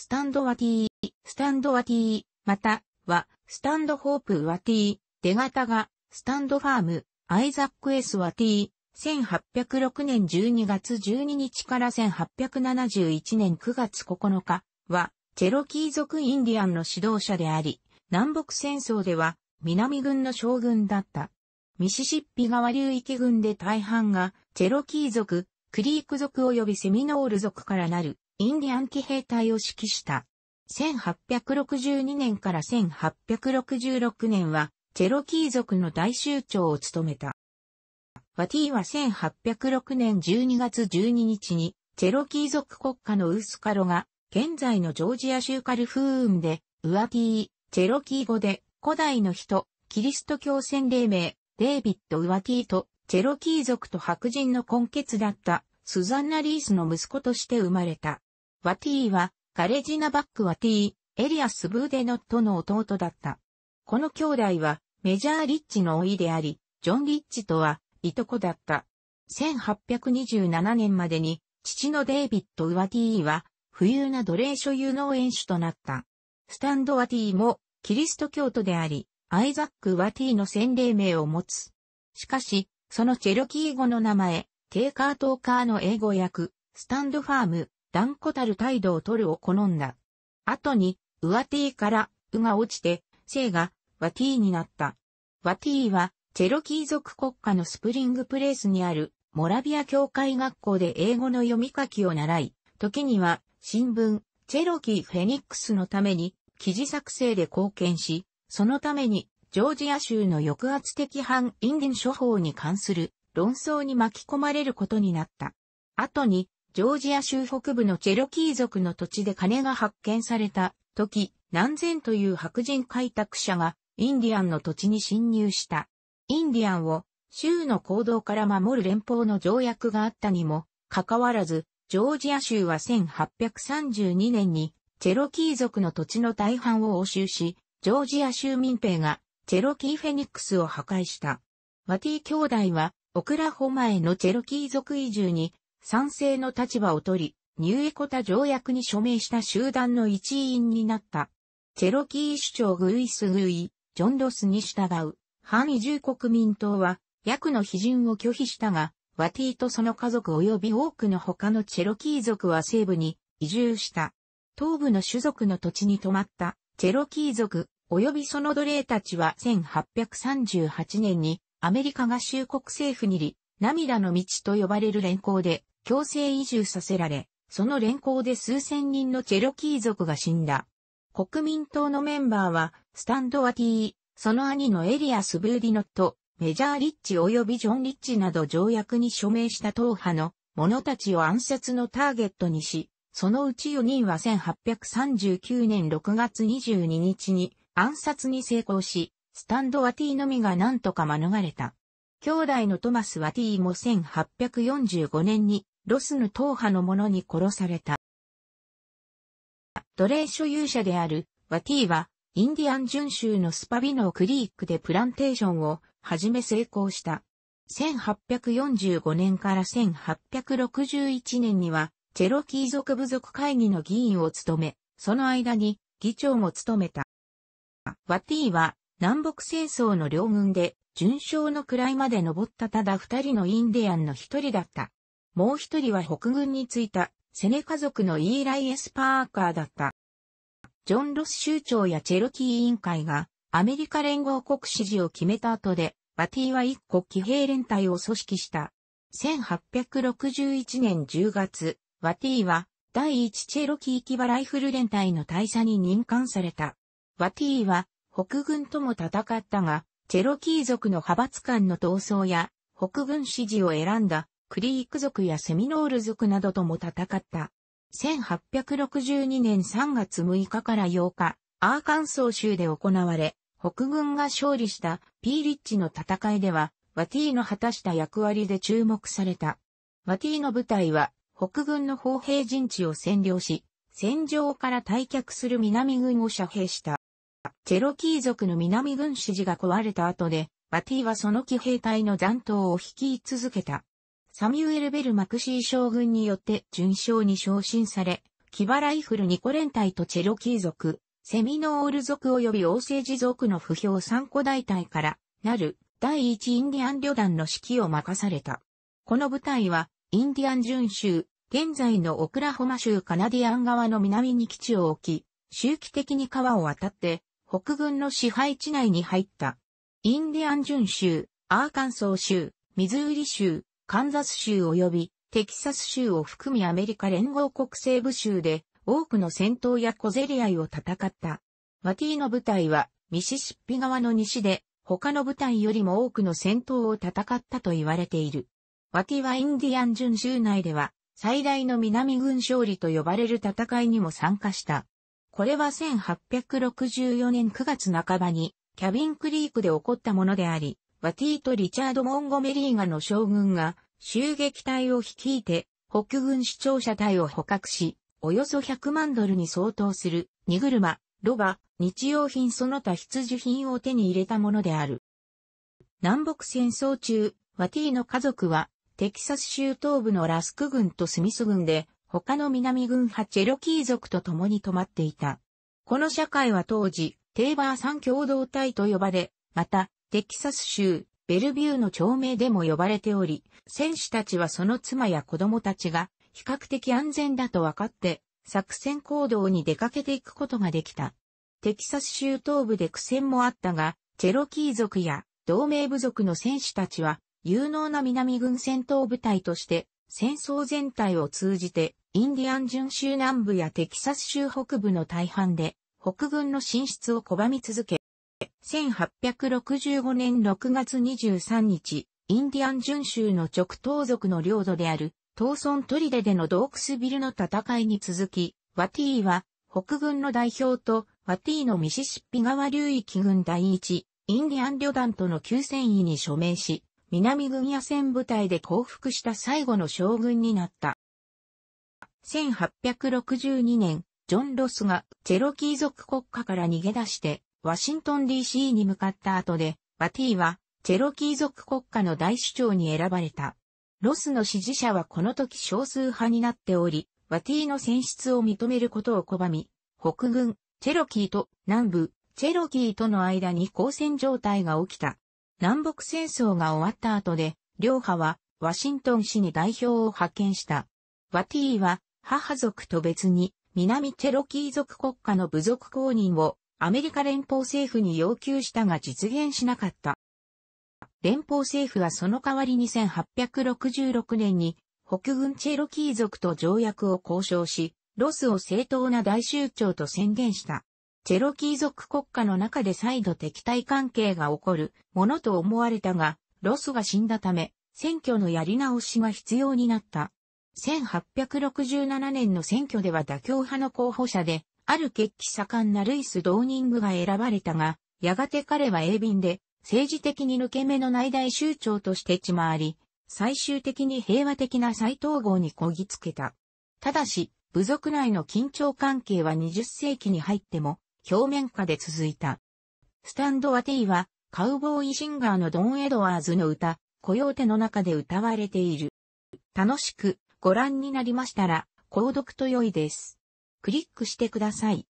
スタンドワティー、スタンドワティー、または、スタンドホープワティー、出型が、スタンドファーム、アイザック・エス・ワティー、1806年12月12日から1871年9月9日は、チェロキー族インディアンの指導者であり、南北戦争では南軍の将軍だった。ミシシッピ川流域軍で大半がチェロキー族、クリーク族及びセミノール族からなるインディアン騎兵隊を指揮した。1862年から1866年は、チェロキー族の大州長を務めた。ワティは1806年12月12日に、チェロキー族国家のウースカロが、現在のジョージア州カルフーンで、ウアティー、チェロキー語で、古代の人、キリスト教洗礼名、デイビッド・ウアティーと、チェロキー族と白人の根血だった、スザンナ・リースの息子として生まれた。ワティは、ガレジナバック・ワティ、エリアス・ブーデノットの弟だった。この兄弟は、メジャー・リッチの老いであり、ジョン・リッチとは、いとこだった。1827年までに、父のデイビッド・ワティは、富裕な奴隷所有農園主となった。スタンド・ワティも、キリスト教徒であり、アイザック・ワティの洗礼名を持つ。しかし、そのチェロキー語の名前、テイカー・トーカーの英語訳、スタンド・ファーム、断固たる態度を取るを好んだ。後に、ウアティから、ウが落ちて、生が、ワティになった。ワティは、チェロキー族国家のスプリングプレイスにある、モラビア教会学校で英語の読み書きを習い、時には、新聞、チェロキー・フェニックスのために、記事作成で貢献し、そのために、ジョージア州の抑圧的反インディン処方に関する論争に巻き込まれることになった。後に、ジョージア州北部のチェロキー族の土地で金が発見された時、何千という白人開拓者がインディアンの土地に侵入した。インディアンを州の行動から守る連邦の条約があったにも、かかわらず、ジョージア州は1832年にチェロキー族の土地の大半を押収し、ジョージア州民兵がチェロキーフェニックスを破壊した。ワティ兄弟はオクラホマへのチェロキー族移住に賛成の立場を取り、ニューエコタ条約に署名した集団の一員になった。チェロキー首長グイス・グイ、ジョン・ロスに従う、反移住国民党は、役の批准を拒否したが、ワティとその家族及び多くの他のチェロキー族は西部に移住した。東部の種族の土地に泊まったチェロキー族及びその奴隷たちは1838年にアメリカ合衆国政府にり、涙の道と呼ばれる連行で強制移住させられ、その連行で数千人のチェロキー族が死んだ。国民党のメンバーは、スタンドワティー、その兄のエリアス・ブーディノット、メジャー・リッチ及びジョン・リッチなど条約に署名した党派の者たちを暗殺のターゲットにし、そのうち4人は1839年6月22日に暗殺に成功し、スタンドワティのみが何とか免れた。兄弟のトマス・ワティも1845年にロスヌ党派の者に殺された。奴隷所有者であるワティは、インディアン巡州のスパビノークリークでプランテーションを始め成功した。1845年から1861年には、チェロキー族部族会議の議員を務め、その間に議長も務めた。ワティは南北戦争の両軍で順将の位まで登ったただ二人のインディアンの一人だった。もう一人は北軍に着いたセネ家族のイーライ・エス・パーカーだった。ジョン・ロス州長やチェロキー委員会がアメリカ連合国支持を決めた後で、バティは一国騎兵連隊を組織した。1861年10月、ワティは第1チェロキー騎馬ライフル連隊の大佐に任官された。ワティは北軍とも戦ったが、チェロキー族の派閥間の闘争や北軍支持を選んだクリーク族やセミノール族などとも戦った。1862年3月6日から8日、アーカンソー州で行われ、北軍が勝利したピーリッチの戦いでは、ワティの果たした役割で注目された。ワティの部隊は、北軍の砲兵陣地を占領し、戦場から退却する南軍を遮蔽した。チェロキー族の南軍支持が壊れた後で、ワティはその騎兵隊の残党を率い続けた。サミュエル・ベル・マクシー将軍によって準将に昇進され、キバライフルニコ連隊とチェロキー族、セミノール族及び王政セ族の不評三個大隊からなる第一インディアン旅団の指揮を任された。この部隊はインディアン巡州、現在のオクラホマ州カナディアン側の南に基地を置き、周期的に川を渡って北軍の支配地内に入った。インディアン巡州、アーカンソー州、ミズーリ州、カンザス州及びテキサス州を含みアメリカ連合国西部州で多くの戦闘や小競り合いを戦った。マティの部隊はミシシッピ側の西で他の部隊よりも多くの戦闘を戦ったと言われている。ワティはインディアン準州内では最大の南軍勝利と呼ばれる戦いにも参加した。これは1864年9月半ばにキャビンクリークで起こったものであり、ワティとリチャード・モンゴメリーガの将軍が襲撃隊を率いて北軍視聴者隊を捕獲し、およそ100万ドルに相当する荷車、ロバ、日用品その他必需品を手に入れたものである。南北戦争中、ワティの家族はテキサス州東部のラスク軍とスミス軍で他の南軍派チェロキー族と共に泊まっていた。この社会は当時、テーバー三共同体と呼ばれ、また、テキサス州、ベルビューの町名でも呼ばれており、選手たちはその妻や子供たちが比較的安全だと分かって作戦行動に出かけていくことができた。テキサス州東部で苦戦もあったが、チェロキー族や同盟部族の選手たちは有能な南軍戦闘部隊として戦争全体を通じてインディアン巡州南部やテキサス州北部の大半で北軍の進出を拒み続け、1865年6月23日、インディアン巡州の直東族の領土である、東村トリデでの洞窟ビルの戦いに続き、ワティーは北軍の代表とワティーのミシシッピ川流域軍第一インディアン旅団との休戦意に署名し、南軍野戦部隊で降伏した最後の将軍になった。1862年、ジョン・ロスがチェロキー族国家から逃げ出してワシントン DC に向かった後で、バティは、チェロキー族国家の大首長に選ばれた。ロスの支持者はこの時少数派になっており、ワティの選出を認めることを拒み、北軍、チェロキーと南部、チェロキーとの間に交戦状態が起きた。南北戦争が終わった後で、両派はワシントン市に代表を派遣した。ワティは母族と別に南チェロキー族国家の部族公認をアメリカ連邦政府に要求したが実現しなかった。連邦政府はその代わりに1866年に北軍チェロキー族と条約を交渉し、ロスを正当な大宗長と宣言した。チェロキー族国家の中で再度敵対関係が起こるものと思われたが、ロスが死んだため、選挙のやり直しが必要になった。1867年の選挙では妥協派の候補者で、ある決起盛んなルイス・ドーニングが選ばれたが、やがて彼は鋭敏で、政治的に抜け目の内大州長として血回り、最終的に平和的な再統合にこぎつけた。ただし、部族内の緊張関係は20世紀に入っても、表面下で続いた。スタンドワテイは、カウボーイシンガーのドン・エドワーズの歌、コヨーテの中で歌われている。楽しくご覧になりましたら、購読と良いです。クリックしてください。